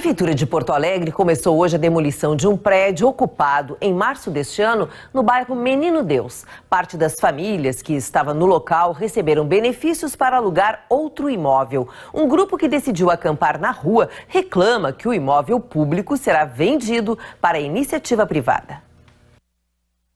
Prefeitura de Porto Alegre começou hoje a demolição de um prédio ocupado em março deste ano no bairro Menino Deus. Parte das famílias que estava no local receberam benefícios para alugar outro imóvel. Um grupo que decidiu acampar na rua reclama que o imóvel público será vendido para iniciativa privada.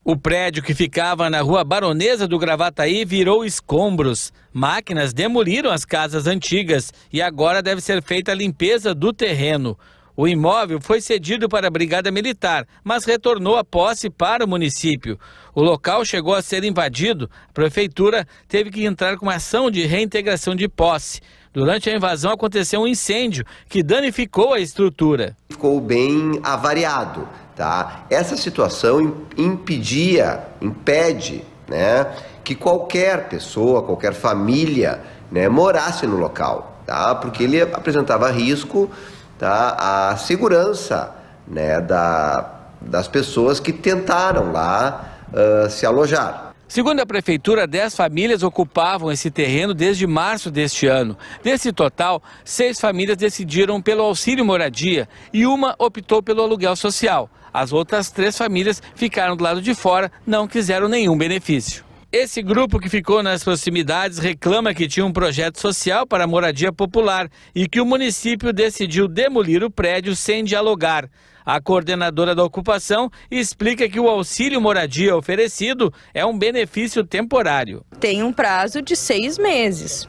O prédio que ficava na rua Baronesa do Gravataí virou escombros. Máquinas demoliram as casas antigas e agora deve ser feita a limpeza do terreno. O imóvel foi cedido para a Brigada Militar, mas retornou a posse para o município. O local chegou a ser invadido. A prefeitura teve que entrar com ação de reintegração de posse. Durante a invasão aconteceu um incêndio que danificou a estrutura. Ficou bem avariado, tá? Essa situação impedia, impede, né, que qualquer pessoa, qualquer família, né, morasse no local, tá? Porque ele apresentava risco, tá, à segurança, né, da, das pessoas que tentaram lá uh, se alojar. Segundo a Prefeitura, 10 famílias ocupavam esse terreno desde março deste ano. Desse total, seis famílias decidiram pelo auxílio moradia e uma optou pelo aluguel social. As outras três famílias ficaram do lado de fora, não quiseram nenhum benefício. Esse grupo que ficou nas proximidades reclama que tinha um projeto social para moradia popular e que o município decidiu demolir o prédio sem dialogar. A coordenadora da ocupação explica que o auxílio moradia oferecido é um benefício temporário. Tem um prazo de seis meses.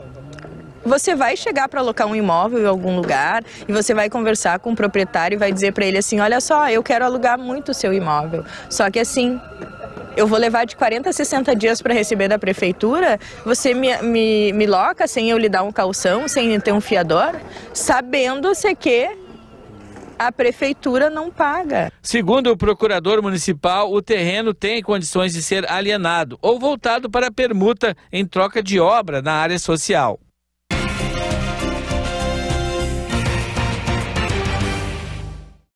Você vai chegar para alocar um imóvel em algum lugar e você vai conversar com o proprietário e vai dizer para ele assim: olha só, eu quero alugar muito o seu imóvel. Só que assim, eu vou levar de 40 a 60 dias para receber da prefeitura, você me, me, me loca sem eu lhe dar um calção, sem ter um fiador, sabendo-se que a prefeitura não paga. Segundo o procurador municipal, o terreno tem condições de ser alienado ou voltado para permuta em troca de obra na área social.